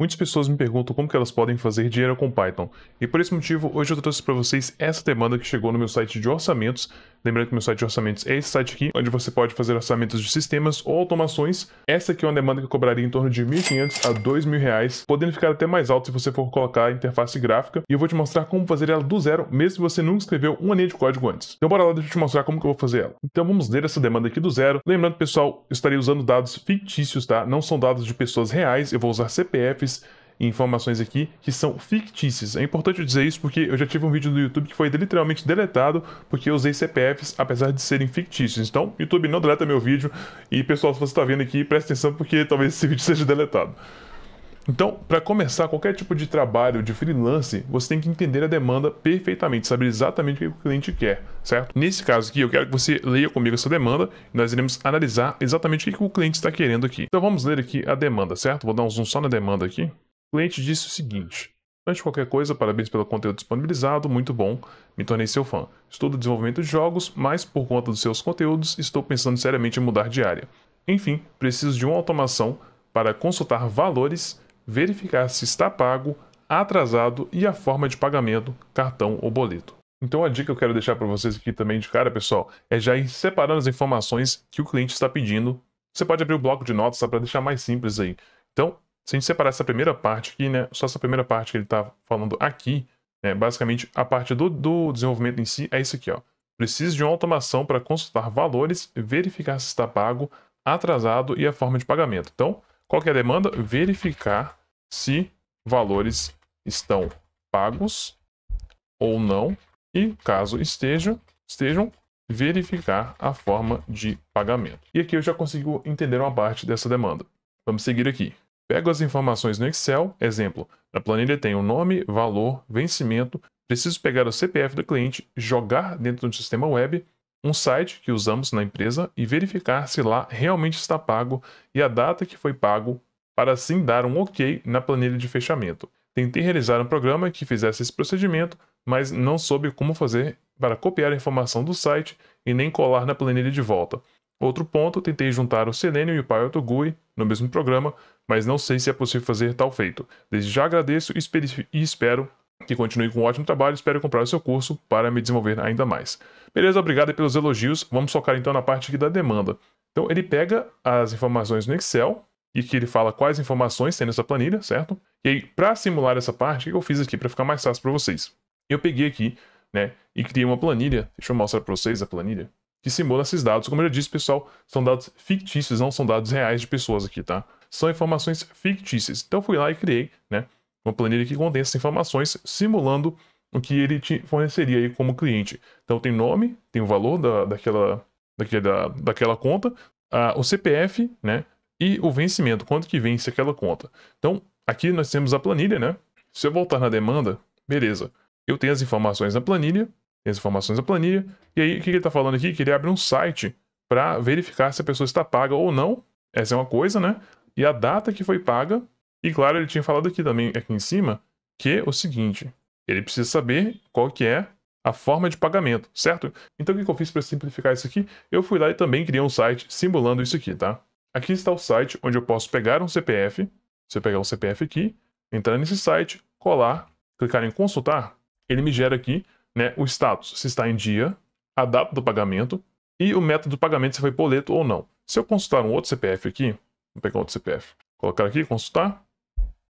Muitas pessoas me perguntam como que elas podem fazer dinheiro com Python, e por esse motivo hoje eu trouxe para vocês essa demanda que chegou no meu site de orçamentos. Lembrando que meu site de orçamentos é esse site aqui, onde você pode fazer orçamentos de sistemas ou automações. Essa aqui é uma demanda que eu cobraria em torno de R$ 1.500 a R$ reais, podendo ficar até mais alto se você for colocar a interface gráfica, e eu vou te mostrar como fazer ela do zero, mesmo se você nunca escreveu uma linha de código antes. Então bora lá, deixa eu te mostrar como que eu vou fazer ela. Então vamos ler essa demanda aqui do zero. Lembrando, pessoal, eu estarei usando dados fictícios, tá? Não são dados de pessoas reais, eu vou usar CPFs informações aqui que são fictícias. É importante dizer isso porque eu já tive um vídeo no YouTube que foi literalmente deletado porque eu usei CPFs apesar de serem fictícios. Então, YouTube não deleta meu vídeo. E pessoal, se você está vendo aqui, preste atenção porque talvez esse vídeo seja deletado. Então, para começar qualquer tipo de trabalho de freelance, você tem que entender a demanda perfeitamente, saber exatamente o que o cliente quer, certo? Nesse caso aqui, eu quero que você leia comigo essa demanda e nós iremos analisar exatamente o que o cliente está querendo aqui. Então, vamos ler aqui a demanda, certo? Vou dar um zoom só na demanda aqui. O cliente disse o seguinte: Antes de qualquer coisa, parabéns pelo conteúdo disponibilizado, muito bom, me tornei seu fã. Estudo desenvolvimento de jogos, mas por conta dos seus conteúdos, estou pensando seriamente em mudar de área. Enfim, preciso de uma automação para consultar valores verificar se está pago, atrasado e a forma de pagamento, cartão ou boleto. Então a dica que eu quero deixar para vocês aqui também de cara, pessoal, é já ir separando as informações que o cliente está pedindo. Você pode abrir o bloco de notas tá? para deixar mais simples aí. Então, se a gente separar essa primeira parte aqui, né, só essa primeira parte que ele está falando aqui, né, basicamente a parte do, do desenvolvimento em si é isso aqui, ó. Preciso de uma automação para consultar valores, verificar se está pago, atrasado e a forma de pagamento. Então, qual é a demanda? Verificar se valores estão pagos ou não e, caso estejam, estejam verificar a forma de pagamento. E aqui eu já consigo entender uma parte dessa demanda. Vamos seguir aqui. Pego as informações no Excel, exemplo, na planilha tem o nome, valor, vencimento, preciso pegar o CPF do cliente, jogar dentro do sistema web, um site que usamos na empresa e verificar se lá realmente está pago e a data que foi pago para assim dar um OK na planilha de fechamento. Tentei realizar um programa que fizesse esse procedimento, mas não soube como fazer para copiar a informação do site e nem colar na planilha de volta. Outro ponto, tentei juntar o Selenium e o Pilot GUI no mesmo programa, mas não sei se é possível fazer tal feito. Desde já agradeço e espero que continue com um ótimo trabalho. Espero comprar o seu curso para me desenvolver ainda mais. Beleza, obrigado pelos elogios. Vamos focar então na parte aqui da demanda. Então ele pega as informações no Excel, e que ele fala quais informações tem nessa planilha, certo? E aí, para simular essa parte, o que eu fiz aqui para ficar mais fácil para vocês? Eu peguei aqui, né, e criei uma planilha, deixa eu mostrar para vocês a planilha, que simula esses dados. Como eu já disse, pessoal, são dados fictícios, não são dados reais de pessoas aqui, tá? São informações fictícias. Então, eu fui lá e criei, né, uma planilha que contém essas informações, simulando o que ele te forneceria aí como cliente. Então, tem nome, tem o valor da, daquela, daquela, daquela conta, a, o CPF, né, e o vencimento, quanto que vence aquela conta. Então, aqui nós temos a planilha, né? Se eu voltar na demanda, beleza. Eu tenho as informações na planilha, as informações na planilha, e aí o que ele está falando aqui? Que ele abre um site para verificar se a pessoa está paga ou não. Essa é uma coisa, né? E a data que foi paga. E claro, ele tinha falado aqui também, aqui em cima, que é o seguinte, ele precisa saber qual que é a forma de pagamento, certo? Então o que eu fiz para simplificar isso aqui? Eu fui lá e também criei um site simulando isso aqui, tá? Aqui está o site onde eu posso pegar um CPF. Se eu pegar um CPF aqui, entrar nesse site, colar, clicar em consultar, ele me gera aqui né, o status, se está em dia, a data do pagamento e o método do pagamento, se foi boleto ou não. Se eu consultar um outro CPF aqui, vou pegar outro CPF, colocar aqui, consultar,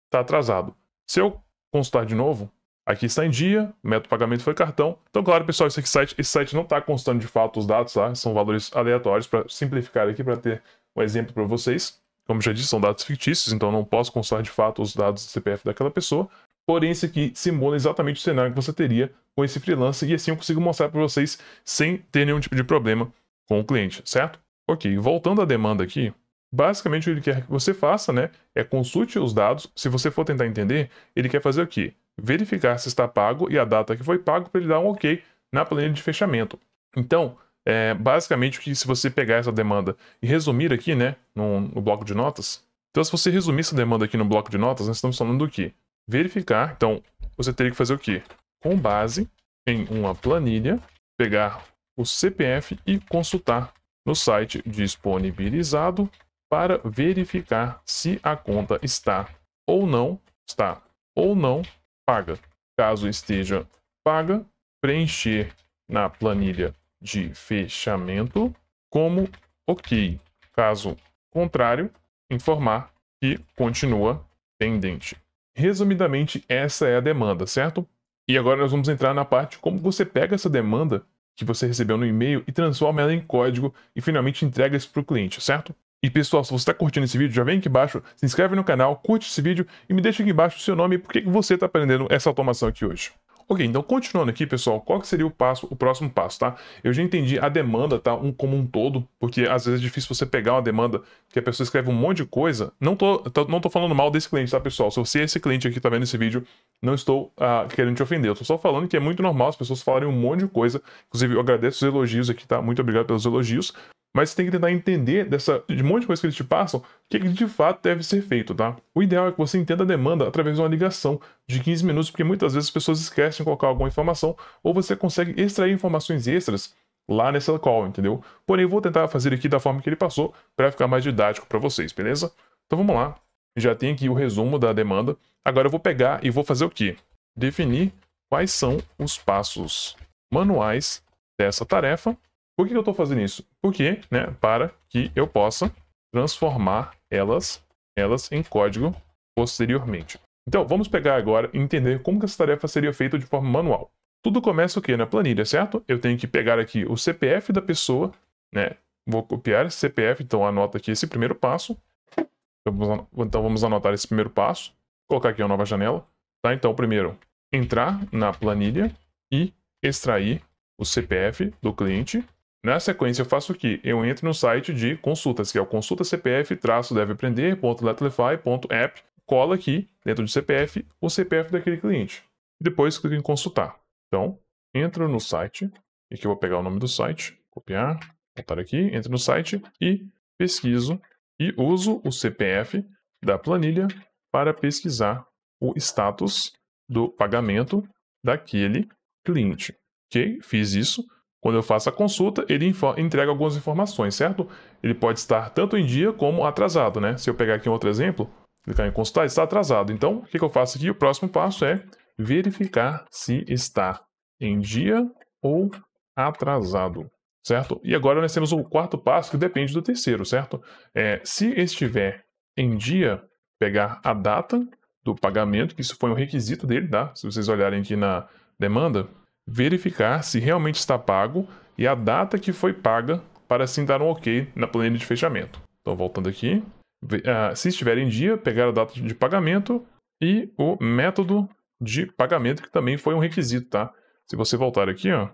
está atrasado. Se eu consultar de novo, aqui está em dia, o método do pagamento foi cartão. Então, claro, pessoal, esse, aqui, site, esse site não está constando de fato os dados, tá? são valores aleatórios para simplificar aqui, para ter um exemplo para vocês. Como já disse, são dados fictícios, então não posso constar de fato os dados do CPF daquela pessoa. Porém, esse aqui simula exatamente o cenário que você teria com esse freelancer e assim eu consigo mostrar para vocês sem ter nenhum tipo de problema com o cliente, certo? Ok, voltando à demanda aqui, basicamente o que ele quer que você faça né, é consulte os dados. Se você for tentar entender, ele quer fazer o quê? Verificar se está pago e a data que foi pago para ele dar um ok na planilha de fechamento. Então, é basicamente que se você pegar essa demanda e resumir aqui, né, no, no, bloco de notas. Então, se você resumir essa demanda aqui no bloco de notas, nós estamos falando do que Verificar. Então, você teria que fazer o quê? Com base em uma planilha, pegar o CPF e consultar no site disponibilizado para verificar se a conta está ou não está ou não paga. Caso esteja paga, preencher na planilha de fechamento como OK. Caso contrário, informar que continua pendente. Resumidamente, essa é a demanda, certo? E agora nós vamos entrar na parte como você pega essa demanda que você recebeu no e-mail e transforma ela em código e finalmente entrega isso para o cliente, certo? E pessoal, se você está curtindo esse vídeo, já vem aqui embaixo, se inscreve no canal, curte esse vídeo e me deixa aqui embaixo o seu nome e por que você está aprendendo essa automação aqui hoje. Ok, então continuando aqui, pessoal, qual que seria o passo, o próximo passo, tá? Eu já entendi a demanda, tá? Um como um todo, porque às vezes é difícil você pegar uma demanda que a pessoa escreve um monte de coisa. Não tô, tô não tô falando mal desse cliente, tá, pessoal? Se você é esse cliente aqui, tá vendo esse vídeo, não estou ah, querendo te ofender. Eu tô só falando que é muito normal as pessoas falarem um monte de coisa. Inclusive, eu agradeço os elogios aqui, tá? Muito obrigado pelos elogios mas você tem que tentar entender dessa, de um monte de coisa que eles te passam, o que, é que, de fato deve ser feito, tá? O ideal é que você entenda a demanda através de uma ligação de 15 minutos, porque muitas vezes as pessoas esquecem de colocar alguma informação, ou você consegue extrair informações extras lá nessa call, entendeu? Porém, eu vou tentar fazer aqui da forma que ele passou, para ficar mais didático para vocês, beleza? Então vamos lá. Já tem aqui o resumo da demanda. Agora eu vou pegar e vou fazer o quê? Definir quais são os passos manuais dessa tarefa por que eu estou fazendo isso? Porque, né, para que eu possa transformar elas, elas em código posteriormente. Então, vamos pegar agora e entender como que essa tarefa seria feita de forma manual. Tudo começa o quê? Na planilha, certo? Eu tenho que pegar aqui o CPF da pessoa, né? Vou copiar esse CPF, então anota aqui esse primeiro passo. Então, então vamos anotar esse primeiro passo. Colocar aqui uma nova janela. Tá? Então, primeiro, entrar na planilha e extrair o CPF do cliente na sequência, eu faço o que? Eu entro no site de consultas, que é o consulta cpf deveaprendernetlifyapp cola aqui, dentro de CPF, o CPF daquele cliente. Depois, clico em consultar. Então, entro no site, e aqui eu vou pegar o nome do site, copiar, botar aqui, entro no site e pesquiso e uso o CPF da planilha para pesquisar o status do pagamento daquele cliente. Ok? Fiz isso. Quando eu faço a consulta, ele entrega algumas informações, certo? Ele pode estar tanto em dia como atrasado, né? Se eu pegar aqui um outro exemplo, clicar tá em consultar, está atrasado. Então, o que eu faço aqui? O próximo passo é verificar se está em dia ou atrasado, certo? E agora nós temos o quarto passo, que depende do terceiro, certo? É, se estiver em dia, pegar a data do pagamento, que isso foi um requisito dele, tá? Se vocês olharem aqui na demanda, verificar se realmente está pago e a data que foi paga para assim dar um OK na planilha de fechamento. Então, voltando aqui, ah, se estiver em dia, pegar a data de pagamento e o método de pagamento, que também foi um requisito, tá? Se você voltar aqui, ó,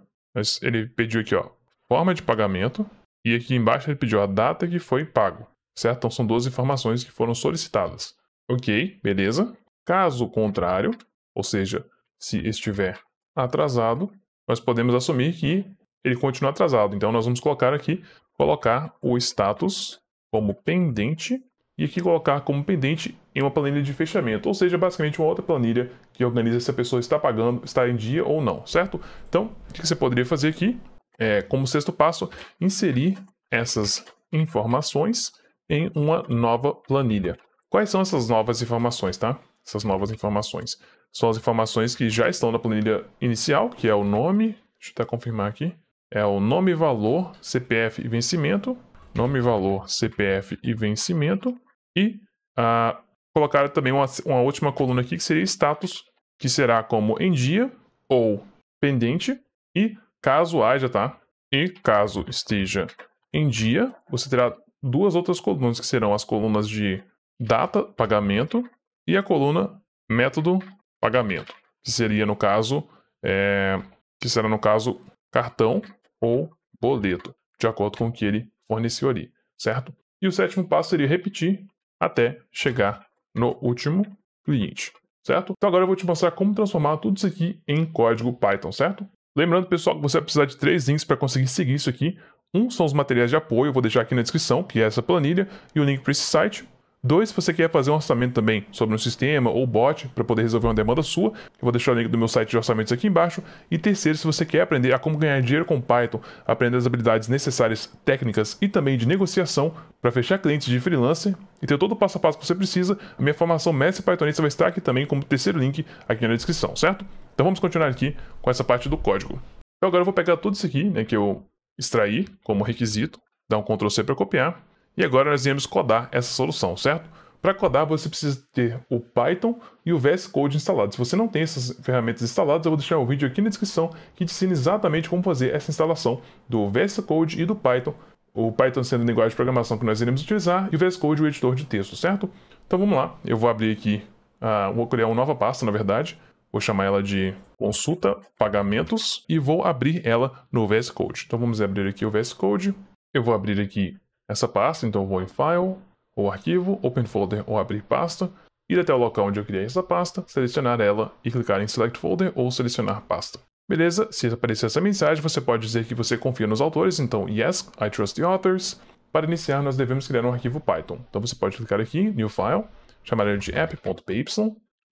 ele pediu aqui, ó, forma de pagamento, e aqui embaixo ele pediu a data que foi pago, certo? Então são duas informações que foram solicitadas. Ok, beleza. Caso contrário, ou seja, se estiver atrasado, nós podemos assumir que ele continua atrasado. Então, nós vamos colocar aqui, colocar o status como pendente e aqui colocar como pendente em uma planilha de fechamento, ou seja, basicamente uma outra planilha que organiza se a pessoa está pagando, está em dia ou não, certo? Então, o que você poderia fazer aqui é, como sexto passo, inserir essas informações em uma nova planilha. Quais são essas novas informações, tá? Essas novas informações são as informações que já estão na planilha inicial, que é o nome, deixa eu até confirmar aqui, é o nome, valor, CPF e vencimento, nome, valor, CPF e vencimento, e ah, colocar também uma, uma última coluna aqui que seria status, que será como em dia ou pendente, e caso haja, tá? E caso esteja em dia, você terá duas outras colunas que serão as colunas de data, pagamento e a coluna método pagamento, que seria no caso, é, que será no caso cartão ou boleto, de acordo com o que ele forneceu ali, certo? E o sétimo passo seria repetir até chegar no último cliente, certo? Então agora eu vou te mostrar como transformar tudo isso aqui em código Python, certo? Lembrando, pessoal, que você vai precisar de três links para conseguir seguir isso aqui. Um são os materiais de apoio, eu vou deixar aqui na descrição, que é essa planilha, e o link para esse site. Dois, se você quer fazer um orçamento também sobre um sistema ou bot para poder resolver uma demanda sua, eu vou deixar o link do meu site de orçamentos aqui embaixo. E terceiro, se você quer aprender a como ganhar dinheiro com Python, aprender as habilidades necessárias técnicas e também de negociação para fechar clientes de freelancer e ter todo o passo a passo que você precisa, a minha formação Mestre Pythonista vai estar aqui também como terceiro link aqui na descrição, certo? Então vamos continuar aqui com essa parte do código. Então agora eu vou pegar tudo isso aqui, né, que eu extraí como requisito, dar um Ctrl C para copiar e agora nós iremos codar essa solução, certo? Para codar, você precisa ter o Python e o VS Code instalados. Se você não tem essas ferramentas instaladas, eu vou deixar um vídeo aqui na descrição que te ensina exatamente como fazer essa instalação do VS Code e do Python, o Python sendo a linguagem de programação que nós iremos utilizar e o VS Code o editor de texto, certo? Então vamos lá, eu vou abrir aqui, uh, vou criar uma nova pasta, na verdade, vou chamar ela de consulta pagamentos e vou abrir ela no VS Code. Então vamos abrir aqui o VS Code, eu vou abrir aqui essa pasta, então vou em File, ou Arquivo, Open Folder ou Abrir Pasta, ir até o local onde eu criei essa pasta, selecionar ela e clicar em Select Folder ou Selecionar Pasta. Beleza, se aparecer essa mensagem, você pode dizer que você confia nos autores, então Yes, I trust the authors. Para iniciar, nós devemos criar um arquivo Python. Então você pode clicar aqui, New File, chamar ele de app.py,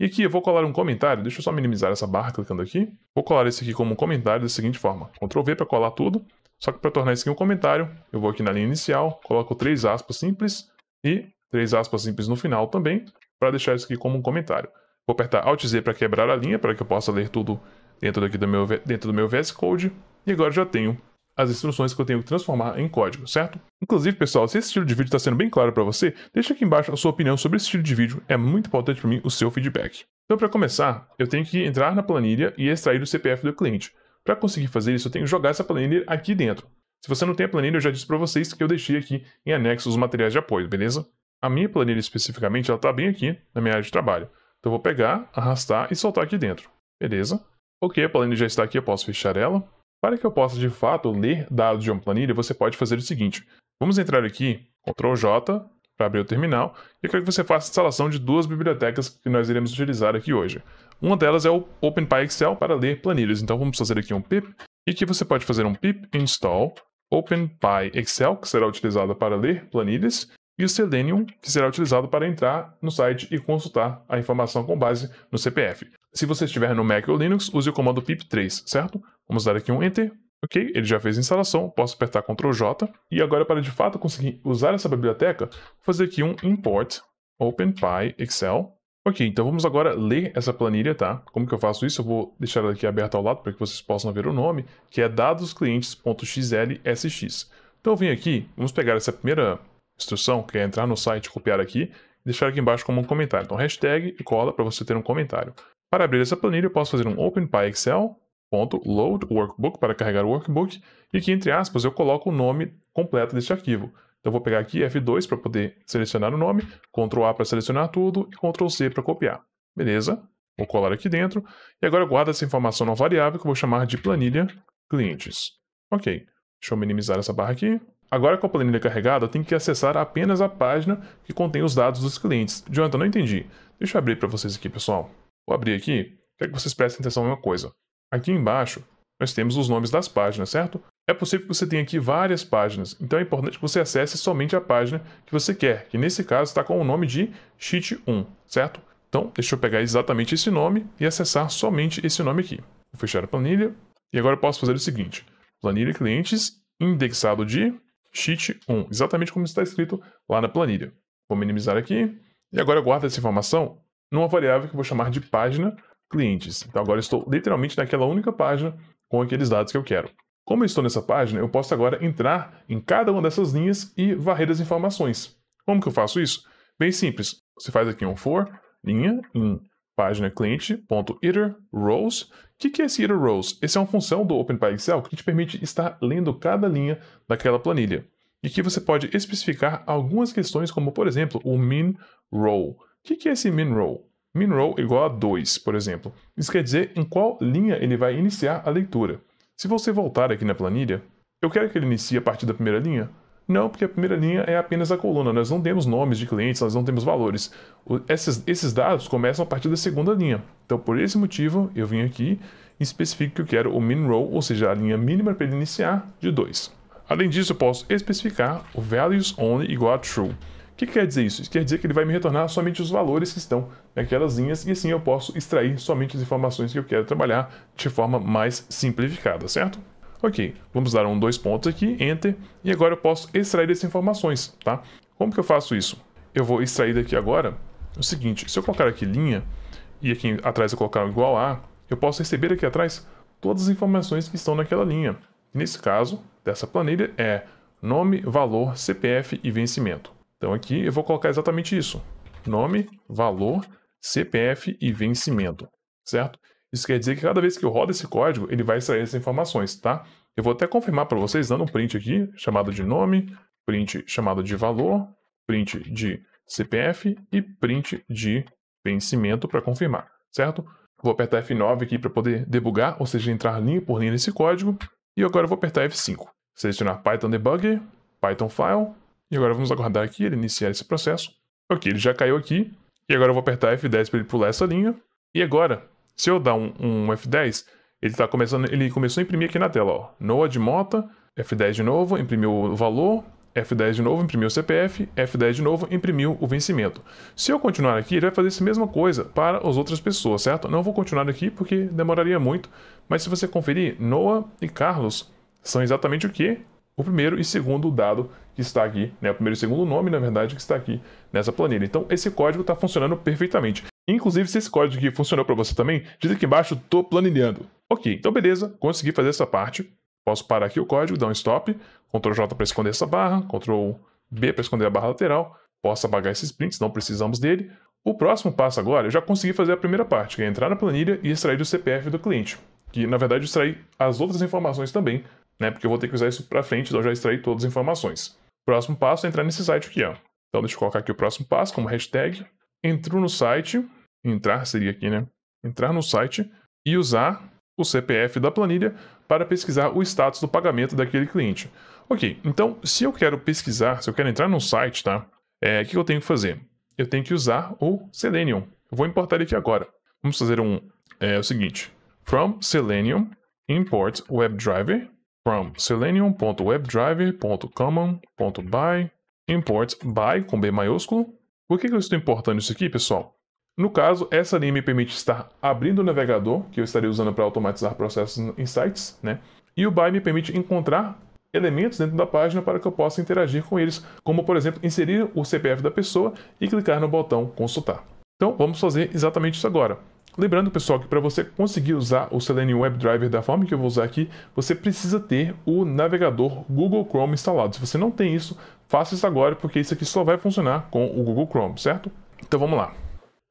e aqui eu vou colar um comentário, deixa eu só minimizar essa barra clicando aqui. Vou colar esse aqui como um comentário da seguinte forma, Ctrl V para colar tudo, só que para tornar isso aqui um comentário, eu vou aqui na linha inicial, coloco três aspas simples e três aspas simples no final também, para deixar isso aqui como um comentário. Vou apertar Alt Z para quebrar a linha, para que eu possa ler tudo dentro, daqui do meu, dentro do meu VS Code. E agora já tenho as instruções que eu tenho que transformar em código, certo? Inclusive, pessoal, se esse estilo de vídeo está sendo bem claro para você, deixa aqui embaixo a sua opinião sobre esse estilo de vídeo, é muito importante para mim o seu feedback. Então, para começar, eu tenho que entrar na planilha e extrair o CPF do cliente. Para conseguir fazer isso, eu tenho que jogar essa planilha aqui dentro. Se você não tem a planilha, eu já disse para vocês que eu deixei aqui em anexo os materiais de apoio, beleza? A minha planilha especificamente, ela está bem aqui na minha área de trabalho. Então eu vou pegar, arrastar e soltar aqui dentro. Beleza? Ok, a planilha já está aqui, eu posso fechar ela. Para que eu possa de fato ler dados de uma planilha, você pode fazer o seguinte. Vamos entrar aqui, Ctrl J, para abrir o terminal, eu quero que você faça a instalação de duas bibliotecas que nós iremos utilizar aqui hoje. Uma delas é o OpenPy Excel para ler planilhas, então vamos fazer aqui um pip, e que você pode fazer um pip install OpenPy Excel, que será utilizado para ler planilhas, e o Selenium, que será utilizado para entrar no site e consultar a informação com base no CPF. Se você estiver no Mac ou Linux, use o comando pip3, certo? Vamos dar aqui um Enter, Ok, ele já fez a instalação, posso apertar Ctrl J, e agora para de fato conseguir usar essa biblioteca, vou fazer aqui um import OpenPy Excel. Ok, então vamos agora ler essa planilha, tá? Como que eu faço isso? Eu vou deixar ela aqui aberta ao lado para que vocês possam ver o nome, que é dadosclientes.xlsx. Então eu vim aqui, vamos pegar essa primeira instrução, que é entrar no site, copiar aqui, e deixar aqui embaixo como um comentário. Então hashtag e cola para você ter um comentário. Para abrir essa planilha, eu posso fazer um OpenPy Excel, ponto load workbook para carregar o workbook e que entre aspas eu coloco o nome completo deste arquivo. Então vou pegar aqui F2 para poder selecionar o nome, Ctrl A para selecionar tudo e Ctrl C para copiar. Beleza? Vou colar aqui dentro e agora eu guardo essa informação na variável que eu vou chamar de planilha clientes. Ok, deixa eu minimizar essa barra aqui. Agora com a planilha carregada, eu tenho que acessar apenas a página que contém os dados dos clientes. Jonathan, não entendi. Deixa eu abrir para vocês aqui, pessoal. Vou abrir aqui, quero que vocês prestem atenção em uma coisa. Aqui embaixo, nós temos os nomes das páginas, certo? É possível que você tenha aqui várias páginas, então é importante que você acesse somente a página que você quer, que nesse caso está com o nome de Sheet 1, certo? Então, deixa eu pegar exatamente esse nome e acessar somente esse nome aqui. Vou fechar a planilha e agora eu posso fazer o seguinte. Planilha clientes indexado de Sheet 1, exatamente como está escrito lá na planilha. Vou minimizar aqui e agora eu guardo essa informação numa variável que eu vou chamar de página clientes. Então agora estou literalmente naquela única página com aqueles dados que eu quero. Como eu estou nessa página, eu posso agora entrar em cada uma dessas linhas e varrer as informações. Como que eu faço isso? Bem simples. Você faz aqui um for, linha, em página cliente.iter rows. O que, que é esse iter rows? Essa é uma função do OpenPyXL que te permite estar lendo cada linha daquela planilha. E que você pode especificar algumas questões, como por exemplo o min row. O que, que é esse min row? minrow igual a 2, por exemplo. Isso quer dizer em qual linha ele vai iniciar a leitura. Se você voltar aqui na planilha, eu quero que ele inicie a partir da primeira linha? Não, porque a primeira linha é apenas a coluna, nós não temos nomes de clientes, nós não temos valores. esses, esses dados começam a partir da segunda linha. Então, por esse motivo, eu vim aqui e especifico que eu quero o min row, ou seja, a linha mínima para ele iniciar, de 2. Além disso, eu posso especificar o values only igual a true. O que, quer dizer isso? Isso quer dizer que ele vai me retornar somente os valores que estão naquelas linhas e assim eu posso extrair somente as informações que eu quero trabalhar de forma mais simplificada, certo? Ok, vamos dar um dois pontos aqui, Enter, e agora eu posso extrair essas informações, tá? Como que eu faço isso? Eu vou extrair daqui agora o seguinte, se eu colocar aqui linha e aqui atrás eu colocar igual a, eu posso receber aqui atrás todas as informações que estão naquela linha. Nesse caso, dessa planilha é nome, valor, CPF e vencimento. Então aqui eu vou colocar exatamente isso. Nome, valor, CPF e vencimento, certo? Isso quer dizer que cada vez que eu rodo esse código, ele vai extrair essas informações, tá? Eu vou até confirmar para vocês dando um print aqui, chamado de nome, print chamado de valor, print de CPF e print de vencimento para confirmar, certo? Vou apertar F9 aqui para poder debugar, ou seja, entrar linha por linha nesse código. E agora eu vou apertar F5. Selecionar Python Debugger, Python File, e agora vamos aguardar aqui ele iniciar esse processo. Ok, ele já caiu aqui. E agora eu vou apertar F10 para ele pular essa linha. E agora, se eu dar um, um F10, ele tá começando, ele começou a imprimir aqui na tela, ó. Noa de Mota, F10 de novo, imprimiu o valor, F10 de novo, imprimiu o CPF, F10 de novo, imprimiu o vencimento. Se eu continuar aqui, ele vai fazer a mesma coisa para as outras pessoas, certo? Não vou continuar aqui porque demoraria muito, mas se você conferir, Noah e Carlos são exatamente o que? O primeiro e segundo dado que está aqui, né? O primeiro e segundo nome, na verdade, que está aqui nessa planilha. Então, esse código está funcionando perfeitamente. Inclusive, se esse código aqui funcionou para você também, diz aqui embaixo, estou planilhando. Ok, então beleza, consegui fazer essa parte. Posso parar aqui o código, dar um stop, Ctrl J para esconder essa barra, Ctrl B para esconder a barra lateral. Posso apagar esses prints, não precisamos dele. O próximo passo agora, eu já consegui fazer a primeira parte, que é entrar na planilha e extrair o CPF do cliente. Que, na verdade, extrair as outras informações também, né? Porque eu vou ter que usar isso para frente, então eu já extraí todas as informações. Próximo passo é entrar nesse site aqui, ó. Então deixa eu colocar aqui o próximo passo como hashtag. Entrou no site, entrar seria aqui, né? Entrar no site e usar o CPF da planilha para pesquisar o status do pagamento daquele cliente. Ok, então se eu quero pesquisar, se eu quero entrar no site, tá? É, o que eu tenho que fazer? Eu tenho que usar o Selenium. Eu vou importar ele aqui agora. Vamos fazer um, é, o seguinte. From Selenium, import WebDriver from selenium.webdriver.common.by import by com B maiúsculo. Por que, eu estou importando isso aqui, pessoal? No caso, essa linha me permite estar abrindo o navegador, que eu estaria usando para automatizar processos em sites, né? E o by me permite encontrar elementos dentro da página para que eu possa interagir com eles, como por exemplo, inserir o CPF da pessoa e clicar no botão consultar. Então, vamos fazer exatamente isso agora. Lembrando, pessoal, que para você conseguir usar o Selenium WebDriver da forma que eu vou usar aqui, você precisa ter o navegador Google Chrome instalado. Se você não tem isso, faça isso agora, porque isso aqui só vai funcionar com o Google Chrome, certo? Então vamos lá.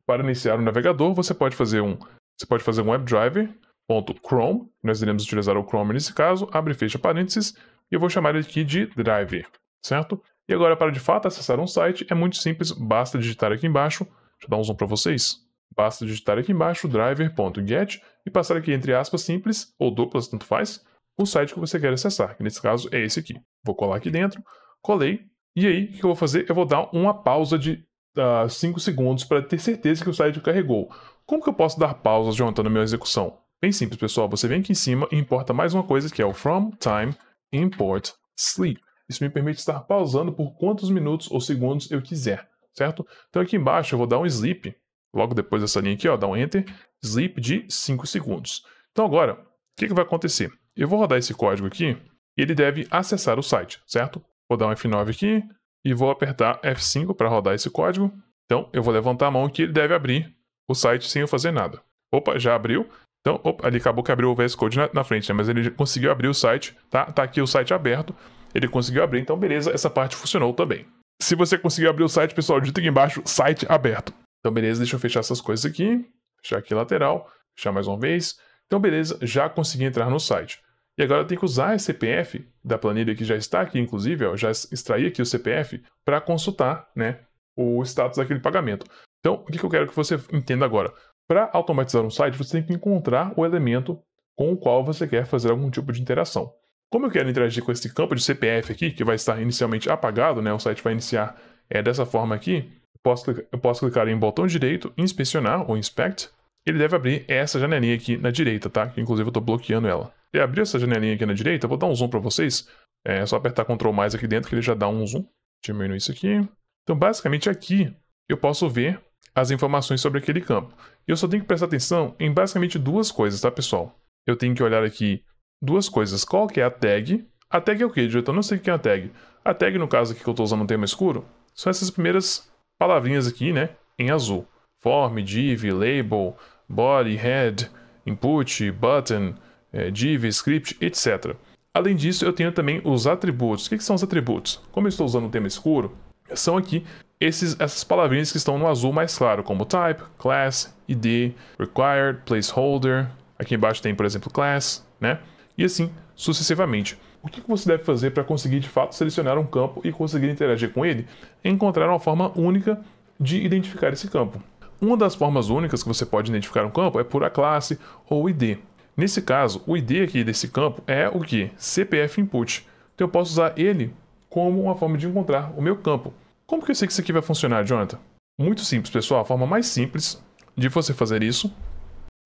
Para iniciar o navegador, você pode fazer um, você pode fazer um WebDriver.chrome, nós iremos utilizar o Chrome nesse caso, abre e fecha parênteses, e eu vou chamar ele aqui de driver, certo? E agora, para de fato acessar um site, é muito simples, basta digitar aqui embaixo. Deixa eu dar um zoom para vocês. Basta digitar aqui embaixo driver.get e passar aqui entre aspas simples ou duplas, tanto faz, o site que você quer acessar, que nesse caso é esse aqui. Vou colar aqui dentro, colei, e aí o que eu vou fazer? Eu vou dar uma pausa de 5 uh, ah, segundos para ter certeza que o site carregou. Como que eu posso dar pausas, Jonathan, na minha execução? Bem simples, pessoal. Você vem aqui em cima e importa mais uma coisa, que é o from time import sleep. Isso me permite estar pausando por quantos minutos ou segundos eu quiser, certo? Então aqui embaixo eu vou dar um sleep, logo depois dessa linha aqui, ó, dá um Enter, zip de 5 segundos. Então agora, o que, que vai acontecer? Eu vou rodar esse código aqui e ele deve acessar o site, certo? Vou dar um F9 aqui e vou apertar F5 para rodar esse código. Então eu vou levantar a mão que ele deve abrir o site sem eu fazer nada. Opa, já abriu. Então, opa, acabou que abriu o VS Code na, na frente, né? mas ele conseguiu abrir o site, tá? Tá aqui o site aberto, ele conseguiu abrir, então beleza, essa parte funcionou também. Se você conseguiu abrir o site, pessoal, digita aqui embaixo, site aberto. Então, beleza, deixa eu fechar essas coisas aqui. Fechar aqui lateral, fechar mais uma vez. Então, beleza, já consegui entrar no site. E agora eu tenho que usar esse CPF da planilha que já está aqui, inclusive, ó, já extraí aqui o CPF para consultar né, o status daquele pagamento. Então, o que eu quero que você entenda agora? Para automatizar um site, você tem que encontrar o elemento com o qual você quer fazer algum tipo de interação. Como eu quero interagir com esse campo de CPF aqui, que vai estar inicialmente apagado, né, o site vai iniciar é, dessa forma aqui, posso, eu posso clicar em botão direito, inspecionar ou inspect. Ele deve abrir essa janelinha aqui na direita, tá? Que inclusive eu estou bloqueando ela. Ele abriu essa janelinha aqui na direita, eu vou dar um zoom para vocês. É, é só apertar Ctrl mais aqui dentro que ele já dá um zoom. Diminuir isso aqui. Então, basicamente aqui eu posso ver as informações sobre aquele campo. E eu só tenho que prestar atenção em basicamente duas coisas, tá, pessoal? Eu tenho que olhar aqui duas coisas. Qual que é a tag? A tag é o quê, diretor? Eu não sei o que é a tag. A tag, no caso aqui que eu estou usando um tema escuro, são essas primeiras palavrinhas aqui, né, em azul. Form, div, label, body, head, input, button, eh, div, script, etc. Além disso, eu tenho também os atributos. O que, que são os atributos? Como eu estou usando o tema escuro, são aqui esses, essas palavrinhas que estão no azul mais claro, como type, class, id, required, placeholder. Aqui embaixo tem, por exemplo, class, né? E assim sucessivamente. O que você deve fazer para conseguir de fato selecionar um campo e conseguir interagir com ele? encontrar uma forma única de identificar esse campo. Uma das formas únicas que você pode identificar um campo é por a classe ou ID. Nesse caso, o ID aqui desse campo é o que? CPF input. Então eu posso usar ele como uma forma de encontrar o meu campo. Como que eu sei que isso aqui vai funcionar, Jonathan? Muito simples, pessoal. A forma mais simples de você fazer isso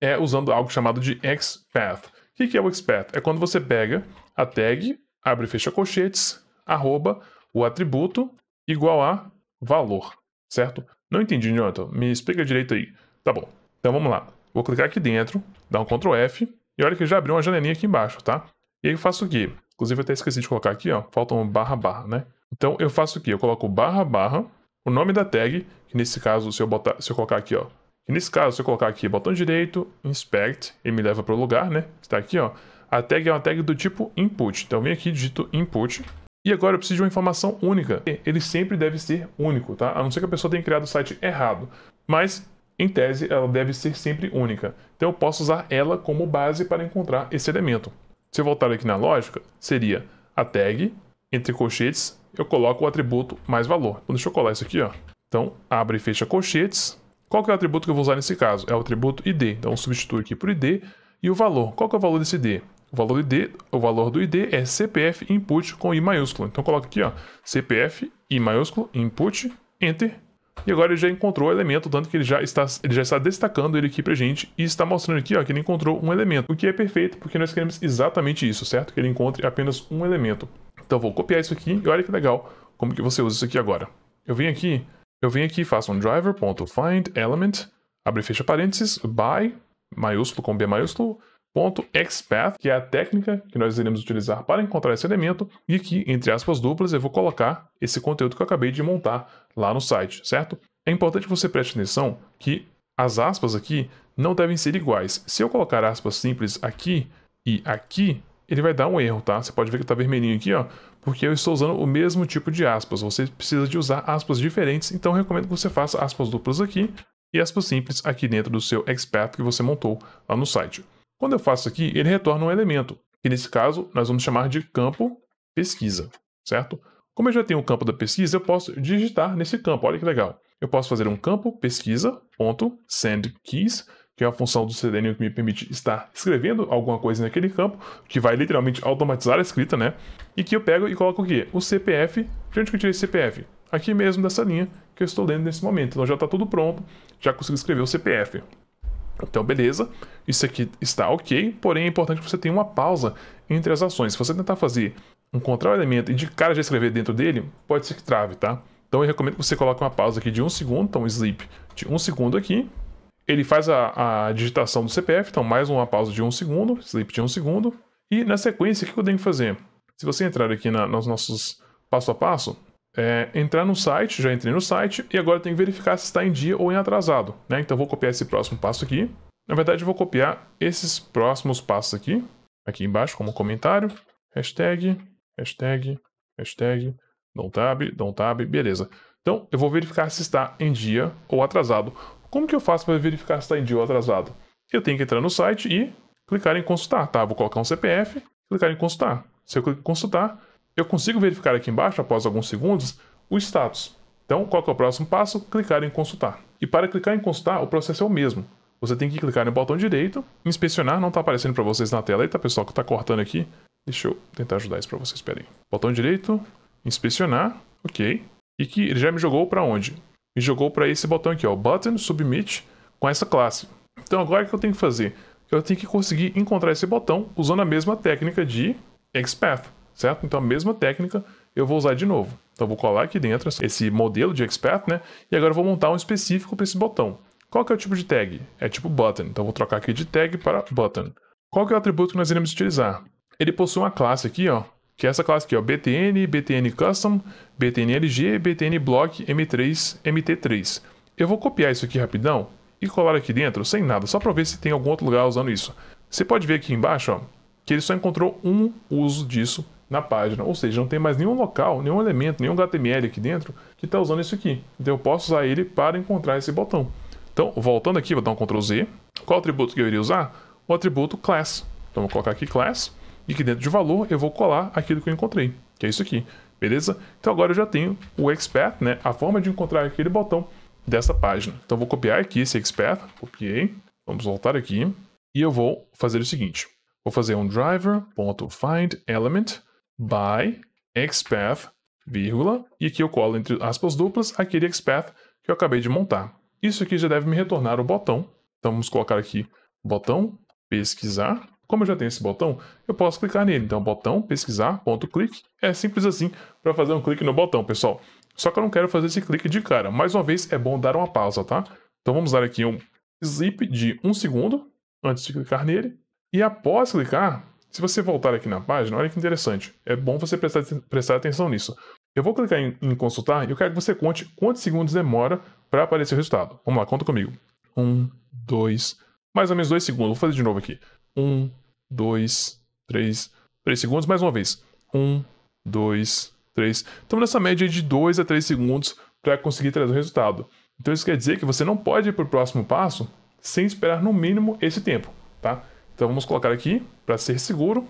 é usando algo chamado de XPath. O que é o XPath? É quando você pega a tag, abre e fecha colchetes, arroba, o atributo igual a valor, certo? Não entendi, Jonathan. Me explica direito aí. Tá bom. Então vamos lá. Vou clicar aqui dentro, dar um Ctrl F, e olha que já abriu uma janelinha aqui embaixo, tá? E aí eu faço o quê? Inclusive eu até esqueci de colocar aqui, ó. Falta um barra barra, né? Então eu faço o quê? Eu coloco barra barra, o nome da tag, que nesse caso, se eu, botar, se eu colocar aqui, ó. Que nesse caso, se eu colocar aqui botão direito, inspect, ele me leva para o lugar, né? Está aqui, ó. A tag é uma tag do tipo input. Então eu venho aqui digito input. E agora eu preciso de uma informação única. Ele sempre deve ser único, tá? A não ser que a pessoa tenha criado o site errado. Mas, em tese, ela deve ser sempre única. Então eu posso usar ela como base para encontrar esse elemento. Se eu voltar aqui na lógica, seria a tag, entre colchetes, eu coloco o atributo mais valor. Então deixa eu colar isso aqui, ó. Então, abre e fecha colchetes. Qual que é o atributo que eu vou usar nesse caso? É o atributo id. Então, substitui aqui por id e o valor. Qual que é o valor desse id? O valor, ID, o valor do ID é CPF input com I maiúsculo. Então coloca aqui, ó, CPF I maiúsculo input, enter. E agora ele já encontrou o elemento, tanto que ele já está, ele já está destacando ele aqui para gente e está mostrando aqui, ó, que ele encontrou um elemento. O que é perfeito, porque nós queremos exatamente isso, certo? Que ele encontre apenas um elemento. Então vou copiar isso aqui e olha que legal como que você usa isso aqui agora. Eu venho aqui, eu venho aqui e faço um driver.findElement, abre e fecha parênteses, by, maiúsculo com B maiúsculo, .xpath, que é a técnica que nós iremos utilizar para encontrar esse elemento, e aqui, entre aspas duplas, eu vou colocar esse conteúdo que eu acabei de montar lá no site, certo? É importante que você preste atenção que as aspas aqui não devem ser iguais. Se eu colocar aspas simples aqui e aqui, ele vai dar um erro, tá? Você pode ver que está vermelhinho aqui, ó, porque eu estou usando o mesmo tipo de aspas. Você precisa de usar aspas diferentes, então recomendo que você faça aspas duplas aqui e aspas simples aqui dentro do seu experto que você montou lá no site. Quando eu faço aqui, ele retorna um elemento, que nesse caso nós vamos chamar de campo pesquisa, certo? Como eu já tenho o campo da pesquisa, eu posso digitar nesse campo, olha que legal. Eu posso fazer um campo pesquisa.sendKeys, que é a função do Selenium que me permite estar escrevendo alguma coisa naquele campo, que vai literalmente automatizar a escrita, né? E que eu pego e coloco o quê? O CPF. De onde que eu tirei o CPF? Aqui mesmo dessa linha que eu estou lendo nesse momento. Então já está tudo pronto, já consigo escrever o CPF. Então, beleza, isso aqui está ok, porém é importante que você tenha uma pausa entre as ações. Se você tentar fazer um o elemento e de cara já escrever dentro dele, pode ser que trave, tá? Então eu recomendo que você coloque uma pausa aqui de um segundo, então um sleep de um segundo aqui. Ele faz a, a digitação do CPF, então mais uma pausa de um segundo, sleep de um segundo. E na sequência, o que eu tenho que fazer? Se você entrar aqui na, nos nossos passo a passo, é, entrar no site, já entrei no site, e agora tenho que verificar se está em dia ou em atrasado. Né? Então vou copiar esse próximo passo aqui. Na verdade, vou copiar esses próximos passos aqui, aqui embaixo, como comentário. Hashtag, hashtag, hashtag, don't tab, don't tab, beleza. Então, eu vou verificar se está em dia ou atrasado. Como que eu faço para verificar se está em dia ou atrasado? Eu tenho que entrar no site e clicar em consultar, tá? Vou colocar um CPF, clicar em consultar. Se eu clicar em consultar, eu consigo verificar aqui embaixo, após alguns segundos, o status. Então, qual é o próximo passo? Clicar em consultar. E para clicar em consultar, o processo é o mesmo. Você tem que clicar no botão direito, inspecionar, não está aparecendo para vocês na tela. Eita, pessoal, que está cortando aqui. Deixa eu tentar ajudar isso para vocês, aí. Botão direito, inspecionar, ok. E que ele já me jogou para onde? Me jogou para esse botão aqui, ó, Button Submit, com essa classe. Então agora o que eu tenho que fazer? Eu tenho que conseguir encontrar esse botão usando a mesma técnica de XPath certo? Então a mesma técnica eu vou usar de novo. Então eu vou colar aqui dentro esse modelo de expert, né? E agora eu vou montar um específico para esse botão. Qual que é o tipo de tag? É tipo button. Então eu vou trocar aqui de tag para button. Qual que é o atributo que nós iremos utilizar? Ele possui uma classe aqui, ó, que é essa classe aqui, ó, btn, btn custom, btn lg, btn block m3, mt3. Eu vou copiar isso aqui rapidão e colar aqui dentro sem nada, só para ver se tem algum outro lugar usando isso. Você pode ver aqui embaixo, ó, que ele só encontrou um uso disso na página. Ou seja, não tem mais nenhum local, nenhum elemento, nenhum HTML aqui dentro que está usando isso aqui. Então eu posso usar ele para encontrar esse botão. Então, voltando aqui, vou dar um Ctrl Z. Qual atributo que eu iria usar? O atributo class. Então, vou colocar aqui class e que dentro de valor eu vou colar aquilo que eu encontrei, que é isso aqui. Beleza? Então agora eu já tenho o expert, né, a forma de encontrar aquele botão dessa página. Então vou copiar aqui esse expert, copiei. Vamos voltar aqui e eu vou fazer o seguinte. Vou fazer um driver.findElement by XPath, vírgula, e aqui eu colo entre aspas duplas aquele XPath que eu acabei de montar. Isso aqui já deve me retornar o botão. Então vamos colocar aqui botão pesquisar. Como eu já tenho esse botão, eu posso clicar nele. Então botão pesquisar ponto clique. É simples assim para fazer um clique no botão, pessoal. Só que eu não quero fazer esse clique de cara. Mais uma vez, é bom dar uma pausa, tá? Então vamos dar aqui um zip de um segundo antes de clicar nele. E após clicar, se você voltar aqui na página, olha que interessante. É bom você prestar, prestar atenção nisso. Eu vou clicar em, em, consultar e eu quero que você conte quantos segundos demora para aparecer o resultado. Vamos lá, conta comigo. Um, dois, mais ou menos dois segundos. Vou fazer de novo aqui. Um, dois, três, três segundos. Mais uma vez. Um, dois, três. Estamos nessa média de dois a três segundos para conseguir trazer o resultado. Então isso quer dizer que você não pode ir para o próximo passo sem esperar no mínimo esse tempo, tá? Então vamos colocar aqui, para ser seguro,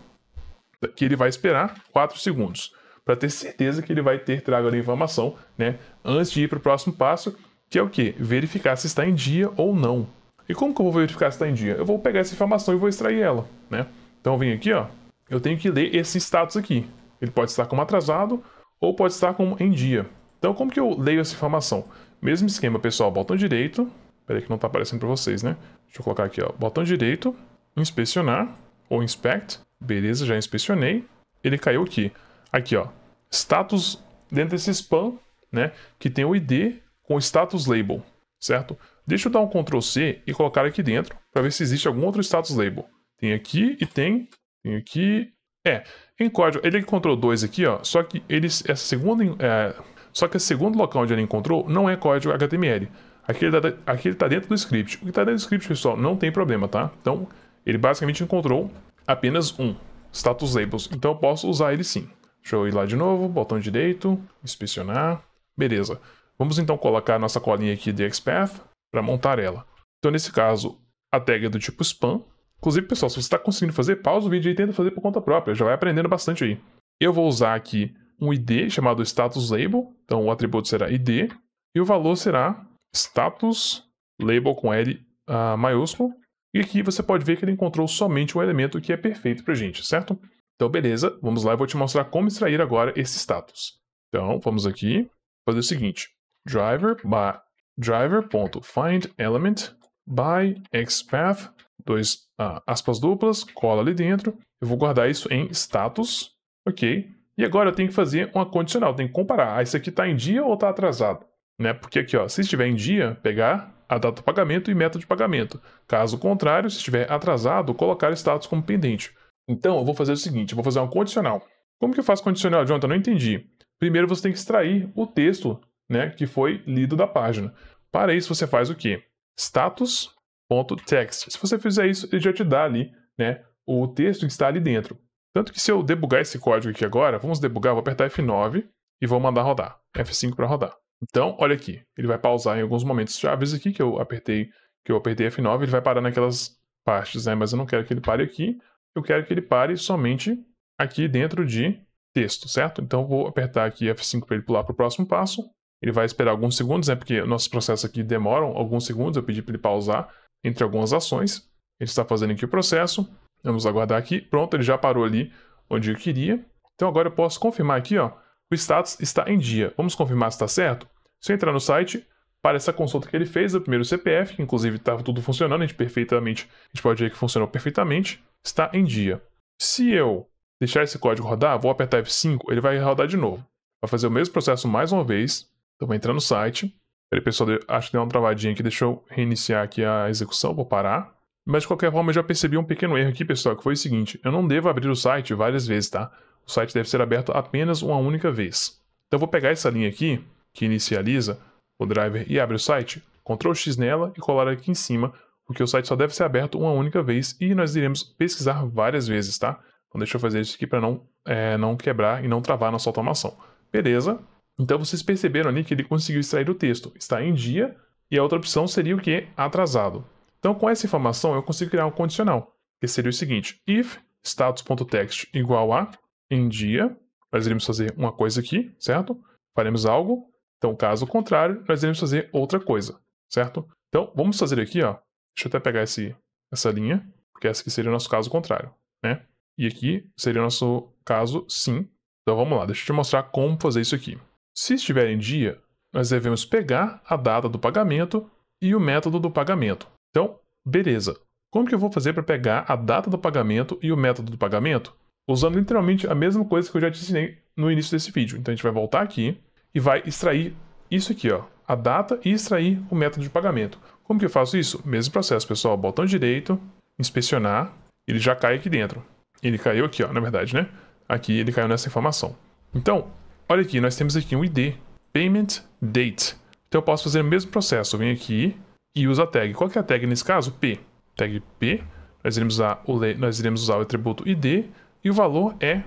que ele vai esperar 4 segundos, para ter certeza que ele vai ter trago a informação, né, antes de ir para o próximo passo, que é o que? Verificar se está em dia ou não. E como que eu vou verificar se está em dia? Eu vou pegar essa informação e vou extrair ela, né? Então eu venho aqui, ó, eu tenho que ler esse status aqui. Ele pode estar como atrasado ou pode estar como em dia. Então como que eu leio essa informação? Mesmo esquema, pessoal, botão direito, peraí que não está aparecendo para vocês, né? Deixa eu colocar aqui, ó, botão direito, inspecionar ou inspect. Beleza, já inspecionei. Ele caiu aqui. Aqui, ó. Status dentro desse spam, né? Que tem o ID com status label, certo? Deixa eu dar um Ctrl C e colocar aqui dentro para ver se existe algum outro status label. Tem aqui e tem. Tem aqui. É, em código, ele encontrou dois aqui, ó. Só que eles, essa segunda, é, só que o segundo local onde ele encontrou não é código HTML. Tá, aqui ele, tá, dentro do script. O que está dentro do script, pessoal, não tem problema, tá? Então, ele basicamente encontrou apenas um, status labels, então eu posso usar ele sim. Deixa eu ir lá de novo, botão direito, inspecionar, beleza. Vamos então colocar nossa colinha aqui de XPath para montar ela. Então nesse caso, a tag é do tipo spam. Inclusive, pessoal, se você está conseguindo fazer, pausa o vídeo e tenta fazer por conta própria, já vai aprendendo bastante aí. Eu vou usar aqui um ID chamado status label, então o atributo será ID, e o valor será status label com L uh, maiúsculo, e aqui você pode ver que ele encontrou somente um elemento que é perfeito para a gente, certo? Então, beleza, vamos lá, eu vou te mostrar como extrair agora esse status. Então, vamos aqui, fazer o seguinte, driver by driver.findElement by xpath, dois ah, aspas duplas, cola ali dentro, eu vou guardar isso em status, ok? E agora eu tenho que fazer uma condicional, tenho que comparar, ah, isso aqui está em dia ou está atrasado? Né? Porque aqui, ó, se estiver em dia, pegar a data do pagamento e meta de pagamento. Caso contrário, se estiver atrasado, colocar status como pendente. Então, eu vou fazer o seguinte, vou fazer um condicional. Como que eu faço condicional, Jonathan? Não entendi. Primeiro, você tem que extrair o texto né, que foi lido da página. Para isso, você faz o quê? status.text. Se você fizer isso, ele já te dá ali né, o texto que está ali dentro. Tanto que se eu debugar esse código aqui agora, vamos debugar, vou apertar F9 e vou mandar rodar. F5 para rodar. Então, olha aqui, ele vai pausar em alguns momentos chaves aqui, que eu apertei, que eu apertei F9, ele vai parar naquelas partes, né? Mas eu não quero que ele pare aqui, eu quero que ele pare somente aqui dentro de texto, certo? Então, eu vou apertar aqui F5 para ele pular para o próximo passo, ele vai esperar alguns segundos, né? Porque nossos processos aqui demoram alguns segundos, eu pedi para ele pausar entre algumas ações, ele está fazendo aqui o processo, vamos aguardar aqui, pronto, ele já parou ali onde eu queria, então agora eu posso confirmar aqui, ó, o status está em dia. Vamos confirmar se está certo? eu entrar no site, para essa consulta que ele fez, o primeiro CPF, que inclusive estava tudo funcionando, a gente perfeitamente, a gente pode ver que funcionou perfeitamente, está em dia. Se eu deixar esse código rodar, vou apertar F5, ele vai rodar de novo. Vai fazer o mesmo processo mais uma vez. Então vai entrar no site. Peraí, pessoal, acho que deu uma travadinha aqui, deixa eu reiniciar aqui a execução, vou parar. Mas de qualquer forma, eu já percebi um pequeno erro aqui, pessoal, que foi o seguinte: eu não devo abrir o site várias vezes, tá? O site deve ser aberto apenas uma única vez. Então eu vou pegar essa linha aqui que inicializa o driver e abre o site, Ctrl X nela e colar aqui em cima, porque o site só deve ser aberto uma única vez e nós iremos pesquisar várias vezes, tá? Então deixa eu fazer isso aqui para não, é, não quebrar e não travar nossa automação. Beleza? Então vocês perceberam ali que ele conseguiu extrair o texto. Está em dia e a outra opção seria o que? Atrasado. Então com essa informação eu consigo criar um condicional, que seria o seguinte, if status.text igual a em dia, nós iremos fazer uma coisa aqui, certo? Faremos algo, então, caso contrário, nós iremos fazer outra coisa, certo? Então, vamos fazer aqui, ó. Deixa eu até pegar esse, essa linha, porque essa aqui seria o nosso caso contrário, né? E aqui seria o nosso caso sim. Então, vamos lá, deixa eu te mostrar como fazer isso aqui. Se estiver em dia, nós devemos pegar a data do pagamento e o método do pagamento. Então, beleza. Como que eu vou fazer para pegar a data do pagamento e o método do pagamento? Usando literalmente a mesma coisa que eu já te ensinei no início desse vídeo. Então, a gente vai voltar aqui, e vai extrair isso aqui, ó, a data e extrair o método de pagamento. Como que eu faço isso? Mesmo processo, pessoal. Botão direito, inspecionar, ele já cai aqui dentro. Ele caiu aqui, ó, na verdade, né? Aqui ele caiu nessa informação. Então, olha aqui, nós temos aqui um ID, Payment Date. Então eu posso fazer o mesmo processo. Eu venho aqui e uso a tag. Qual que é a tag nesse caso? P. Tag P. Nós iremos usar o, nós iremos usar o atributo ID e o valor é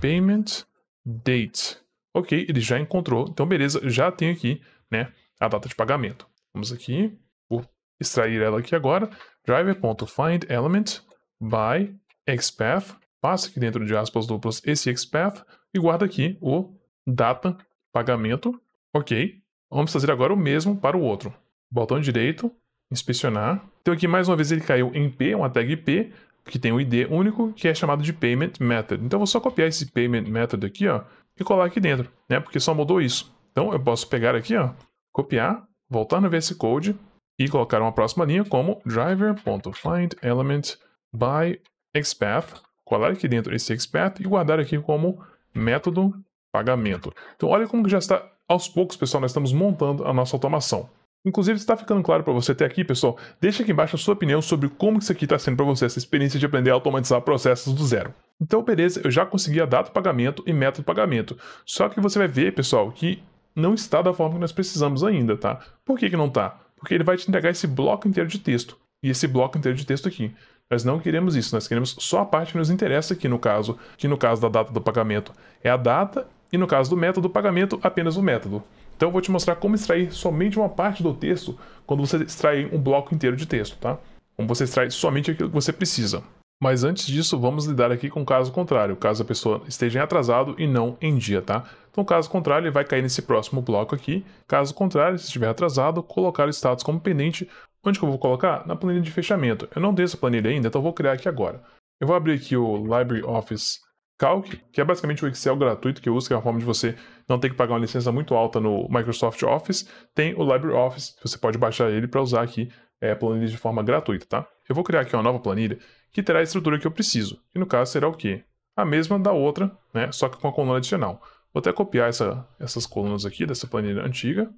Payment Date. Ok, ele já encontrou. Então, beleza, já tenho aqui né, a data de pagamento. Vamos aqui, vou extrair ela aqui agora. Driver.find element by xpath. Passa aqui dentro de aspas duplas esse xpath e guarda aqui o data pagamento. Ok. Vamos fazer agora o mesmo para o outro. Botão direito, inspecionar. Então aqui mais uma vez ele caiu em P, uma tag P, que tem um ID único, que é chamado de payment method. Então vou só copiar esse payment method aqui, ó, e colar aqui dentro, né? Porque só mudou isso. Então eu posso pegar aqui, ó, copiar, voltar no VS Code e colocar uma próxima linha como driver.findElementByXPath. colar aqui dentro esse XPath e guardar aqui como método pagamento. Então olha como que já está aos poucos, pessoal, nós estamos montando a nossa automação. Inclusive, está ficando claro para você até aqui, pessoal, deixa aqui embaixo a sua opinião sobre como isso aqui está sendo para você, essa experiência de aprender a automatizar processos do zero. Então, beleza, eu já consegui a data de pagamento e método de pagamento. Só que você vai ver, pessoal, que não está da forma que nós precisamos ainda, tá? Por que, que não está? Porque ele vai te entregar esse bloco inteiro de texto. E esse bloco inteiro de texto aqui. Nós não queremos isso, nós queremos só a parte que nos interessa aqui no caso, que no caso da data do pagamento é a data, e no caso do método do pagamento, apenas o método. Então eu vou te mostrar como extrair somente uma parte do texto quando você extrair um bloco inteiro de texto, tá? Como você extrai somente aquilo que você precisa. Mas antes disso, vamos lidar aqui com o caso contrário, caso a pessoa esteja em atrasado e não em dia, tá? Então, caso contrário, ele vai cair nesse próximo bloco aqui. Caso contrário, se estiver atrasado, colocar o status como pendente. Onde que eu vou colocar? Na planilha de fechamento. Eu não tenho essa planilha ainda, então vou criar aqui agora. Eu vou abrir aqui o LibreOffice Calc, que é basicamente o Excel gratuito que eu uso, que é uma forma de você não ter que pagar uma licença muito alta no Microsoft Office. Tem o LibreOffice, você pode baixar ele para usar aqui é, eh, planilha de forma gratuita, tá? Eu vou criar aqui uma nova planilha que terá a estrutura que eu preciso, que no caso será o quê? A mesma da outra, né? só que com a coluna adicional. Vou até copiar essa, essas colunas aqui dessa planilha antiga,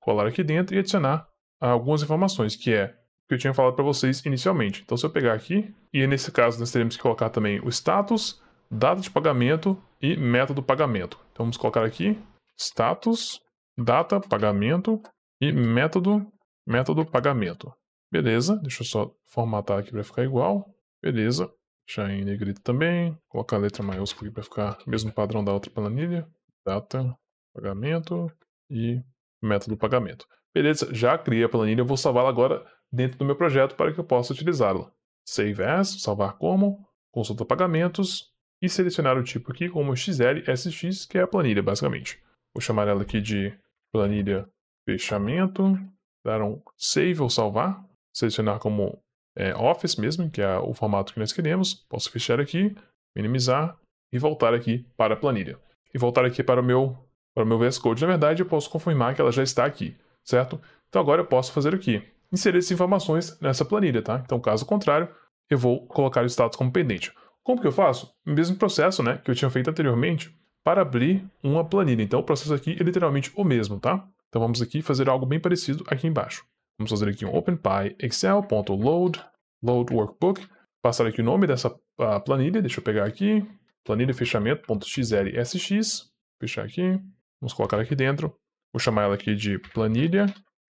colar aqui dentro e adicionar algumas informações, que é o que eu tinha falado para vocês inicialmente. Então, se eu pegar aqui, e nesse caso nós teremos que colocar também o status, data de pagamento e método pagamento. Então, vamos colocar aqui status, data, pagamento e método, método pagamento. Beleza, deixa eu só formatar aqui para ficar igual. Beleza, deixar em negrito também. Colocar a letra maiúscula aqui para ficar mesmo padrão da outra planilha. Data, pagamento e método pagamento. Beleza, já criei a planilha, eu vou salvá-la agora dentro do meu projeto para que eu possa utilizá-la. Save as, salvar como, consulta pagamentos e selecionar o tipo aqui como XLSX, que é a planilha basicamente. Vou chamar ela aqui de planilha fechamento, dar um save ou salvar, selecionar como é, Office mesmo, que é o formato que nós queremos. Posso fechar aqui, minimizar e voltar aqui para a planilha. E voltar aqui para o meu, para o meu VS Code. Na verdade, eu posso confirmar que ela já está aqui, certo? Então agora eu posso fazer o quê? Inserir essas informações nessa planilha, tá? Então, caso contrário, eu vou colocar o status como pendente. Como que eu faço? O mesmo processo né, que eu tinha feito anteriormente para abrir uma planilha. Então, o processo aqui é literalmente o mesmo, tá? Então, vamos aqui fazer algo bem parecido aqui embaixo. Vamos fazer aqui um OpenPy Excel.load, load workbook, passar aqui o nome dessa planilha, deixa eu pegar aqui, planilha fechamento.xlsx, fechar aqui, vamos colocar aqui dentro, vou chamar ela aqui de planilha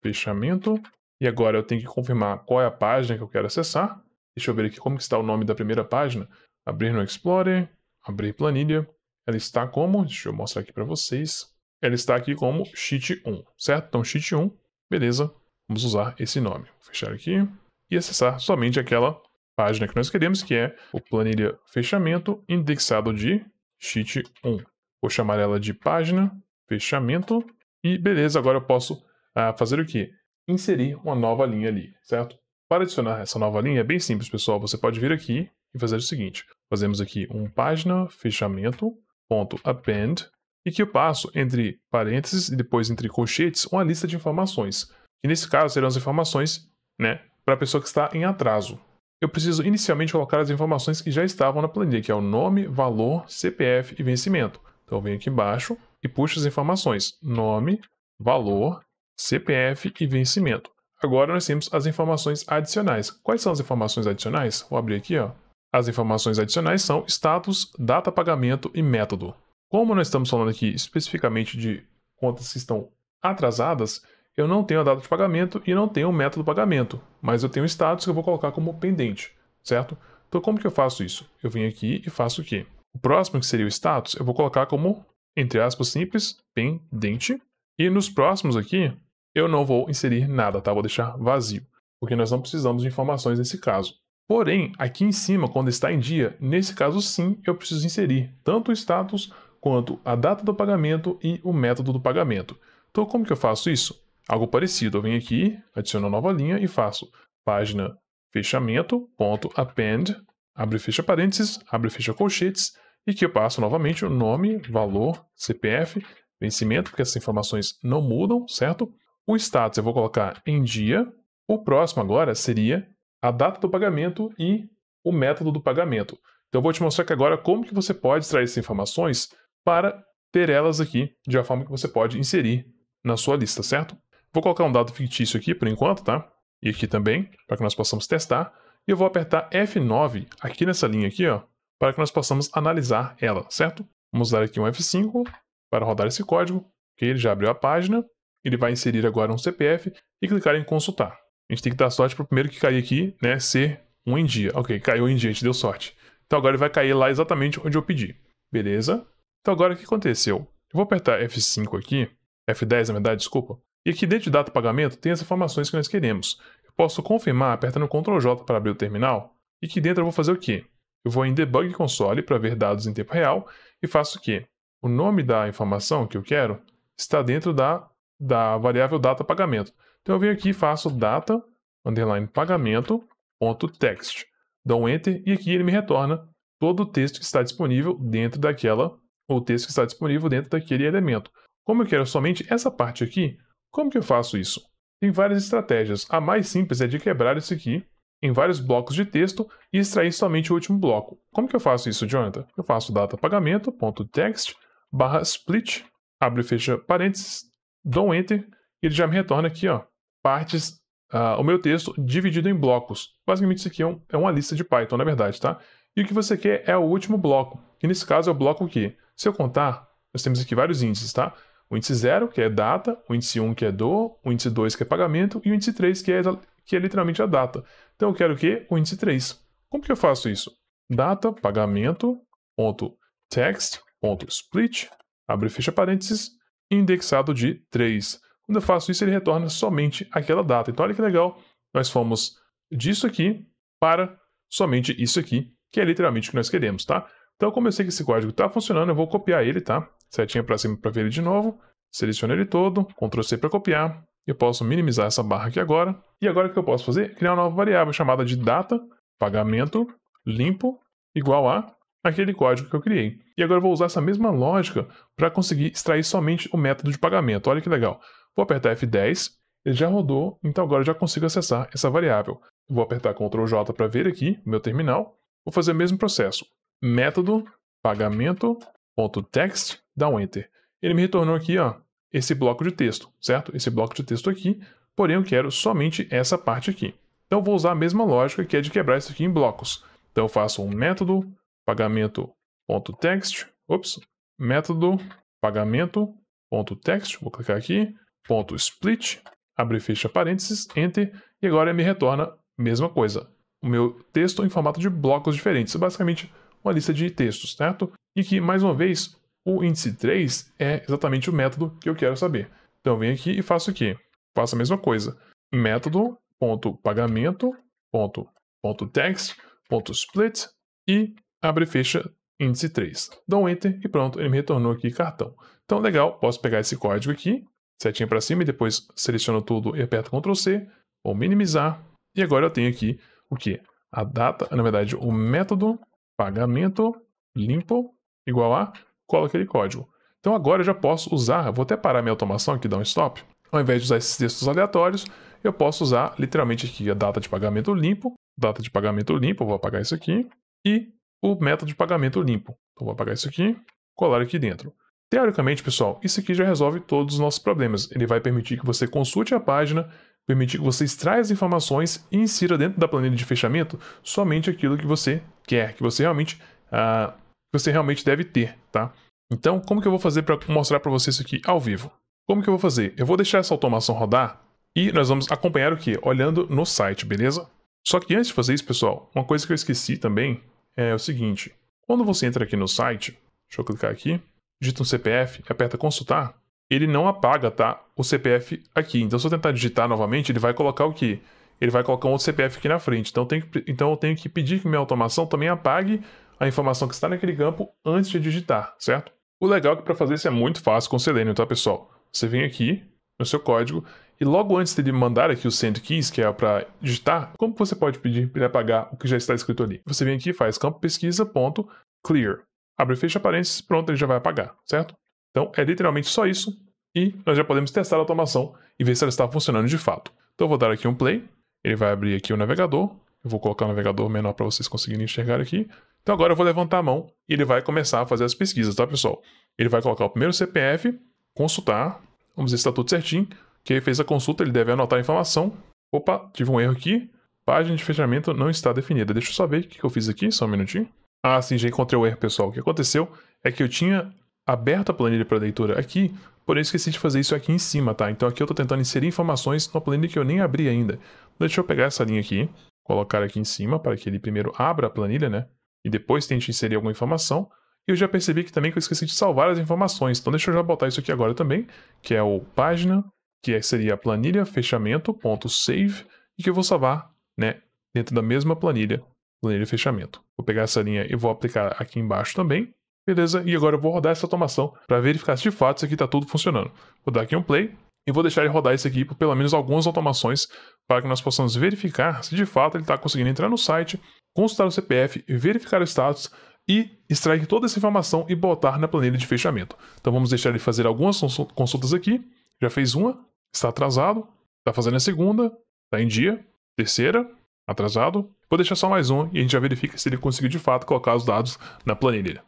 fechamento, e agora eu tenho que confirmar qual é a página que eu quero acessar, deixa eu ver aqui como está o nome da primeira página, abrir no Explorer, abrir planilha, ela está como, deixa eu mostrar aqui para vocês, ela está aqui como sheet 1, certo? Então sheet 1, beleza, Vamos usar esse nome. Vou fechar aqui e acessar somente aquela página que nós queremos, que é o planilha fechamento indexado de sheet 1. Vou chamar ela de página fechamento e beleza, agora eu posso ah, fazer o que? Inserir uma nova linha ali, certo? Para adicionar essa nova linha é bem simples, pessoal. Você pode vir aqui e fazer o seguinte. Fazemos aqui um página fechamento ponto append e que eu passo entre parênteses e depois entre colchetes uma lista de informações que nesse caso serão as informações né, para a pessoa que está em atraso. Eu preciso inicialmente colocar as informações que já estavam na planilha, que é o nome, valor, CPF e vencimento. Então eu venho aqui embaixo e puxo as informações: nome, valor, CPF e vencimento. Agora nós temos as informações adicionais. Quais são as informações adicionais? Vou abrir aqui, ó. As informações adicionais são status, data pagamento e método. Como nós estamos falando aqui especificamente de contas que estão atrasadas, eu não tenho a data de pagamento e não tenho o método de pagamento, mas eu tenho o status que eu vou colocar como pendente, certo? Então como que eu faço isso? Eu venho aqui e faço o quê? O próximo, que seria o status, eu vou colocar como, entre aspas, simples, pendente. E nos próximos aqui, eu não vou inserir nada, tá? Vou deixar vazio, porque nós não precisamos de informações nesse caso. Porém, aqui em cima, quando está em dia, nesse caso sim, eu preciso inserir tanto o status quanto a data do pagamento e o método do pagamento. Então, como que eu faço isso? Algo parecido, eu venho aqui, adiciono nova linha e faço página fechamento, ponto, append, abre fecha parênteses, abre fecha colchetes, e que eu passo novamente o nome, valor, CPF, vencimento, porque essas informações não mudam, certo? O status eu vou colocar em dia. O próximo agora seria a data do pagamento e o método do pagamento. Então eu vou te mostrar aqui agora como que você pode extrair essas informações para ter elas aqui de uma forma que você pode inserir na sua lista, certo? Vou colocar um dado fictício aqui por enquanto, tá? E aqui também, para que nós possamos testar. E eu vou apertar F9 aqui nessa linha aqui, ó, para que nós possamos analisar ela, certo? Vamos dar aqui um F5 para rodar esse código, que ele já abriu a página. Ele vai inserir agora um CPF e clicar em consultar. A gente tem que dar sorte para o primeiro que cair aqui, né, ser um em dia. Ok, caiu em dia, a gente deu sorte. Então agora ele vai cair lá exatamente onde eu pedi. Beleza? Então agora o que aconteceu? Eu vou apertar F5 aqui, F10 na verdade, desculpa, e aqui dentro de data pagamento tem as informações que nós queremos. Eu posso confirmar apertando Ctrl J para abrir o terminal. E aqui dentro eu vou fazer o quê? Eu vou em Debug Console para ver dados em tempo real e faço o quê? O nome da informação que eu quero está dentro da, da variável data pagamento. Então eu venho aqui e faço data underline pagamento ponto text. Dou um enter e aqui ele me retorna todo o texto que está disponível dentro daquela, ou o texto que está disponível dentro daquele elemento. Como eu quero somente essa parte aqui, como que eu faço isso? Tem várias estratégias. A mais simples é de quebrar isso aqui em vários blocos de texto e extrair somente o último bloco. Como que eu faço isso, Jonathan? Eu faço data pagamento.text barra split, abre e fecha parênteses, dou um enter e ele já me retorna aqui, ó, partes, uh, o meu texto dividido em blocos. Basicamente isso aqui é, um, é uma lista de Python, na verdade, tá? E o que você quer é o último bloco, que nesse caso é o bloco que, se eu contar, nós temos aqui vários índices, tá? O índice 0, que é data, o índice 1, um, que é dor, o índice 2, que é pagamento, e o índice 3, que é, que é literalmente a data. Então eu quero o quê? O índice 3. Como que eu faço isso? Data, pagamento, ponto, text, ponto, split, abre e fecha parênteses, indexado de 3. Quando eu faço isso, ele retorna somente aquela data. Então olha que legal, nós fomos disso aqui para somente isso aqui, que é literalmente o que nós queremos, tá? Então, como eu sei que esse código está funcionando, eu vou copiar ele, tá? setinha para cima para ver ele de novo, seleciono ele todo, Ctrl C para copiar, eu posso minimizar essa barra aqui agora, e agora o que eu posso fazer? Criar uma nova variável chamada de data, pagamento, limpo, igual a aquele código que eu criei. E agora eu vou usar essa mesma lógica para conseguir extrair somente o método de pagamento, olha que legal. Vou apertar F10, ele já rodou, então agora eu já consigo acessar essa variável. Vou apertar Ctrl J para ver aqui o meu terminal, vou fazer o mesmo processo, método, pagamento, ponto text, dá um Enter. Ele me retornou aqui ó, esse bloco de texto, certo? Esse bloco de texto aqui, porém eu quero somente essa parte aqui. Então vou usar a mesma lógica que é de quebrar isso aqui em blocos. Então eu faço um método pagamento.text, ops, método pagamento.text, vou clicar aqui, ponto split, abre e fecha parênteses, enter, e agora ele me retorna mesma coisa. O meu texto é em formato de blocos diferentes, é basicamente uma lista de textos, certo? E que, mais uma vez, o índice 3 é exatamente o método que eu quero saber. Então eu venho aqui e faço o quê? Faço a mesma coisa. Método.pagamento.text.split e abre e fecha índice 3. Dou um enter e pronto, ele me retornou aqui cartão. Então legal, posso pegar esse código aqui, setinha para cima e depois seleciono tudo e aperto Ctrl C ou minimizar. E agora eu tenho aqui o que? A data, na verdade, o método pagamento limpo igual a colo aquele código. Então agora eu já posso usar, vou até parar minha automação aqui, dar um stop. Ao invés de usar esses textos aleatórios, eu posso usar literalmente aqui a data de pagamento limpo, data de pagamento limpo, vou apagar isso aqui, e o método de pagamento limpo. Então vou apagar isso aqui, colar aqui dentro. Teoricamente, pessoal, isso aqui já resolve todos os nossos problemas. Ele vai permitir que você consulte a página, permitir que você extraia as informações e insira dentro da planilha de fechamento somente aquilo que você quer, que você realmente ah, que você realmente deve ter, tá? Então, como que eu vou fazer para mostrar para você isso aqui ao vivo? Como que eu vou fazer? Eu vou deixar essa automação rodar e nós vamos acompanhar o que? Olhando no site, beleza? Só que antes de fazer isso, pessoal, uma coisa que eu esqueci também é o seguinte. Quando você entra aqui no site, deixa eu clicar aqui, digita um CPF, aperta consultar, ele não apaga, tá? O CPF aqui. Então, se eu tentar digitar novamente, ele vai colocar o quê? Ele vai colocar um outro CPF aqui na frente. Então, tem que, então eu tenho que pedir que minha automação também apague a informação que está naquele campo antes de digitar, certo? O legal é que para fazer isso é muito fácil com o Selenium, tá pessoal? Você vem aqui no seu código e logo antes dele mandar aqui o send keys, que é para digitar, como você pode pedir para ele apagar o que já está escrito ali? Você vem aqui e faz campo pesquisa ponto clear. Abre e fecha parênteses, pronto, ele já vai apagar, certo? Então é literalmente só isso e nós já podemos testar a automação e ver se ela está funcionando de fato. Então eu vou dar aqui um play, ele vai abrir aqui o navegador, eu vou colocar o navegador menor para vocês conseguirem enxergar aqui. Então agora eu vou levantar a mão e ele vai começar a fazer as pesquisas, tá, pessoal? Ele vai colocar o primeiro CPF, consultar, vamos ver se está tudo certinho, que ele fez a consulta, ele deve anotar a informação. Opa, tive um erro aqui. Página de fechamento não está definida. Deixa eu só ver o que eu fiz aqui, só um minutinho. Ah, sim, já encontrei o erro, pessoal. O que aconteceu é que eu tinha aberto a planilha para leitura aqui, porém esqueci de fazer isso aqui em cima, tá? Então aqui eu estou tentando inserir informações numa planilha que eu nem abri ainda. Deixa eu pegar essa linha aqui, colocar aqui em cima para que ele primeiro abra a planilha, né? e depois tente inserir alguma informação. E eu já percebi que também que eu esqueci de salvar as informações, então deixa eu já botar isso aqui agora também, que é o página, que é, seria a planilha fechamento.save, e que eu vou salvar né, dentro da mesma planilha, planilha fechamento. Vou pegar essa linha e vou aplicar aqui embaixo também, beleza? E agora eu vou rodar essa automação para verificar se de fato isso aqui está tudo funcionando. Vou dar aqui um play, e vou deixar ele rodar isso aqui por pelo menos algumas automações para que nós possamos verificar se de fato ele está conseguindo entrar no site consultar o CPF, verificar o status e extrair toda essa informação e botar na planilha de fechamento. Então vamos deixar ele fazer algumas consultas aqui. Já fez uma, está atrasado, está fazendo a segunda, está em dia, terceira, atrasado. Vou deixar só mais um e a gente já verifica se ele conseguiu de fato colocar os dados na planilha.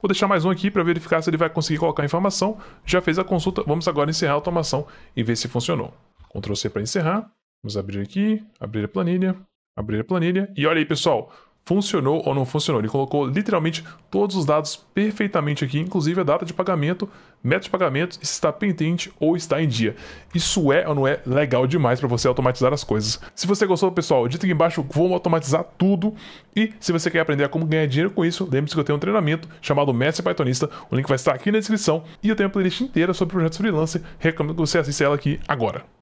Vou deixar mais um aqui para verificar se ele vai conseguir colocar a informação. Já fez a consulta, vamos agora encerrar a automação e ver se funcionou. Ctrl C para encerrar. Vamos abrir aqui, abrir a planilha. Abrir a planilha. E olha aí, pessoal. Funcionou ou não funcionou? Ele colocou literalmente todos os dados perfeitamente aqui, inclusive a data de pagamento, método de pagamento, se está pendente ou está em dia. Isso é ou não é legal demais para você automatizar as coisas. Se você gostou, pessoal, dito aqui embaixo, vou automatizar tudo. E se você quer aprender como ganhar dinheiro com isso, lembre-se que eu tenho um treinamento chamado Mestre Pythonista. O link vai estar aqui na descrição. E eu tenho uma playlist inteira sobre projetos freelancer. Recomendo que você assista ela aqui agora.